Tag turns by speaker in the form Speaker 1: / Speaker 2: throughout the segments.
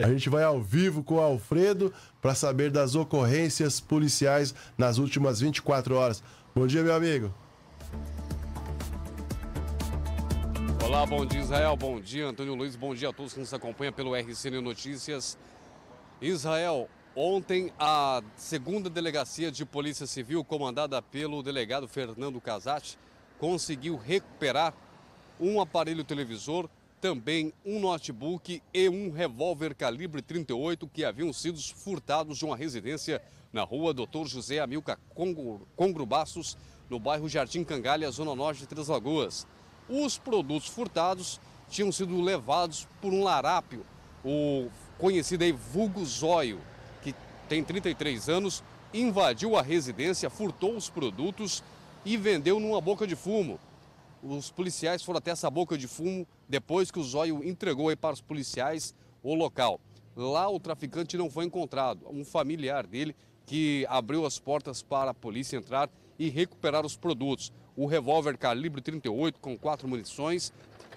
Speaker 1: A gente vai ao vivo com o Alfredo para saber das ocorrências policiais nas últimas 24 horas. Bom dia, meu amigo.
Speaker 2: Olá, bom dia Israel, bom dia Antônio Luiz, bom dia a todos que nos acompanham pelo RCN Notícias. Israel, ontem a segunda delegacia de Polícia Civil, comandada pelo delegado Fernando Casati, conseguiu recuperar um aparelho televisor também um notebook e um revólver calibre 38 que haviam sido furtados de uma residência na rua Doutor José Amilca Congrubaços, no bairro Jardim Cangalha, zona norte de Três Lagoas. Os produtos furtados tinham sido levados por um larápio, o conhecido aí vulgo Zóio, que tem 33 anos, invadiu a residência, furtou os produtos e vendeu numa boca de fumo. Os policiais foram até essa boca de fumo depois que o Zóio entregou para os policiais o local. Lá o traficante não foi encontrado. Um familiar dele que abriu as portas para a polícia entrar e recuperar os produtos. O revólver calibre 38 com quatro munições,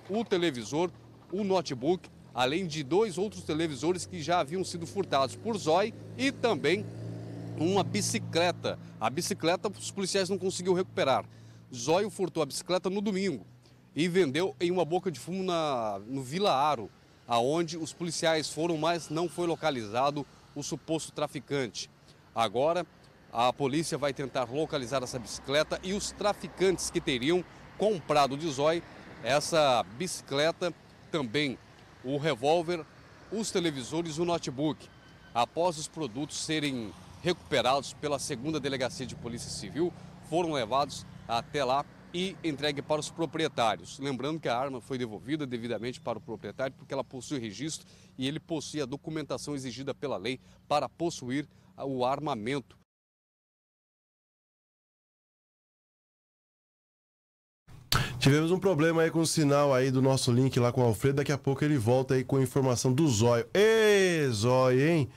Speaker 2: o televisor, o notebook, além de dois outros televisores que já haviam sido furtados por Zói e também uma bicicleta. A bicicleta os policiais não conseguiram recuperar. Zóio furtou a bicicleta no domingo e vendeu em uma boca de fumo na, no Vila Aro, aonde os policiais foram, mas não foi localizado o suposto traficante. Agora, a polícia vai tentar localizar essa bicicleta e os traficantes que teriam comprado de Zói essa bicicleta, também o revólver, os televisores e o notebook. Após os produtos serem recuperados pela segunda delegacia de polícia civil, foram levados até lá e entregue para os proprietários. Lembrando que a arma foi devolvida devidamente para o proprietário porque ela possui registro e ele possui a documentação exigida pela lei para possuir o armamento.
Speaker 1: Tivemos um problema aí com o sinal aí do nosso link lá com o Alfredo. Daqui a pouco ele volta aí com a informação do zóio. Ê, zóio, hein?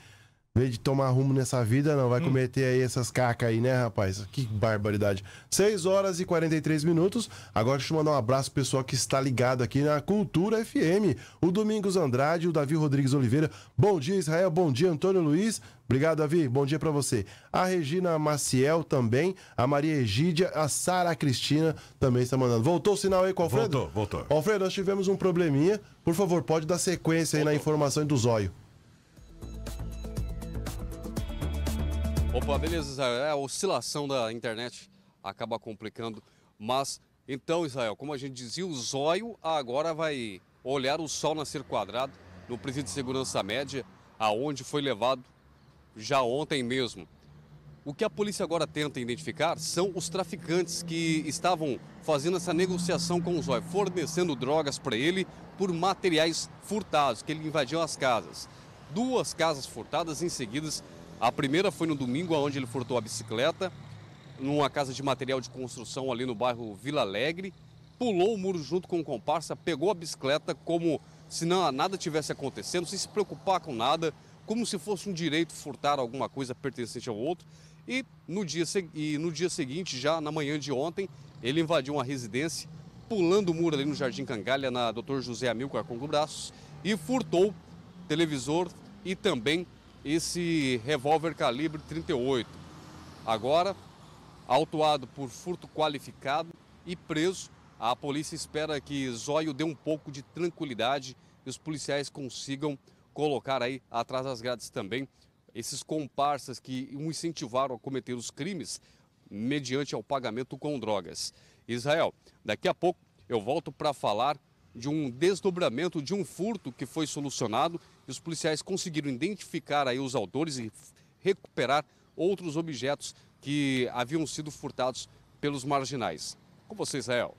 Speaker 1: vez de tomar rumo nessa vida, não. Vai hum. cometer aí essas cacas aí, né, rapaz? Que barbaridade. 6 horas e 43 minutos. Agora deixa eu mandar um abraço pro pessoal que está ligado aqui na Cultura FM. O Domingos Andrade, o Davi Rodrigues Oliveira. Bom dia, Israel. Bom dia, Antônio Luiz. Obrigado, Davi. Bom dia para você. A Regina Maciel também, a Maria Egídia, a Sara Cristina também está mandando. Voltou o sinal aí com o Alfredo? Voltou, voltou. Alfredo, nós tivemos um probleminha. Por favor, pode dar sequência aí voltou. na informação do Zóio.
Speaker 2: Opa, beleza, Israel. É, a oscilação da internet acaba complicando. Mas, então, Israel, como a gente dizia, o zóio agora vai olhar o sol nascer quadrado no presídio de segurança média, aonde foi levado já ontem mesmo. O que a polícia agora tenta identificar são os traficantes que estavam fazendo essa negociação com o Zóio, fornecendo drogas para ele por materiais furtados, que ele invadiu as casas. Duas casas furtadas em seguidas a primeira foi no domingo, onde ele furtou a bicicleta, numa casa de material de construção ali no bairro Vila Alegre, pulou o muro junto com o comparsa, pegou a bicicleta como se não, nada tivesse acontecendo, sem se preocupar com nada, como se fosse um direito furtar alguma coisa pertencente ao outro. E no dia, e no dia seguinte, já na manhã de ontem, ele invadiu uma residência, pulando o muro ali no Jardim Cangalha, na Dr. José Amilcar com braços, e furtou televisor e também esse revólver calibre 38. Agora, autuado por furto qualificado e preso, a polícia espera que Zóio dê um pouco de tranquilidade e os policiais consigam colocar aí atrás das grades também esses comparsas que o incentivaram a cometer os crimes mediante ao pagamento com drogas. Israel, daqui a pouco eu volto para falar de um desdobramento de um furto que foi solucionado e os policiais conseguiram identificar aí os autores e recuperar outros objetos que haviam sido furtados pelos marginais. Com você, Israel.